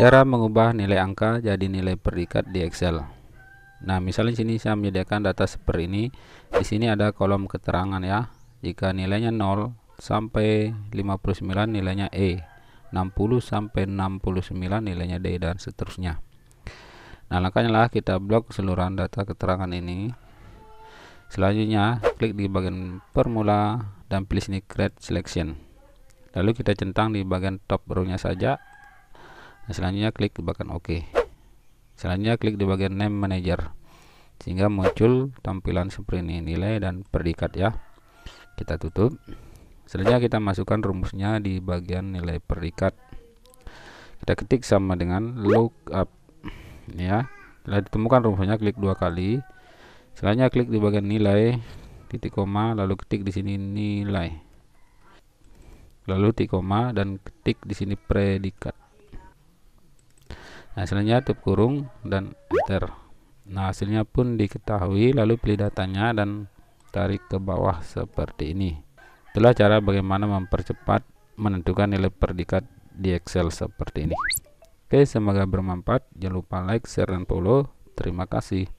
Cara mengubah nilai angka jadi nilai perikat di Excel. Nah, misalnya sini saya menyediakan data seperti ini. Di sini ada kolom keterangan ya. Jika nilainya 0 sampai 59 nilainya E, 60 sampai 69 nilainya D dan seterusnya. Nah, langkahnya lah kita blok keseluruhan data keterangan ini. Selanjutnya, klik di bagian permula dan pilih sini create selection. Lalu kita centang di bagian top rownya saja nah, selanjutnya klik di bagian OK selanjutnya klik di bagian name manager sehingga muncul tampilan seperti ini nilai dan predikat ya kita tutup selanjutnya kita masukkan rumusnya di bagian nilai predikat kita ketik sama dengan lookup ya setelah ditemukan rumusnya klik dua kali selanjutnya klik di bagian nilai titik koma lalu ketik di sini nilai lalu titik koma dan ketik di sini predikat hasilnya tutup kurung dan enter nah hasilnya pun diketahui lalu pilih datanya dan tarik ke bawah seperti ini itulah cara bagaimana mempercepat menentukan nilai predikat di Excel seperti ini oke semoga bermanfaat jangan lupa like share dan follow terima kasih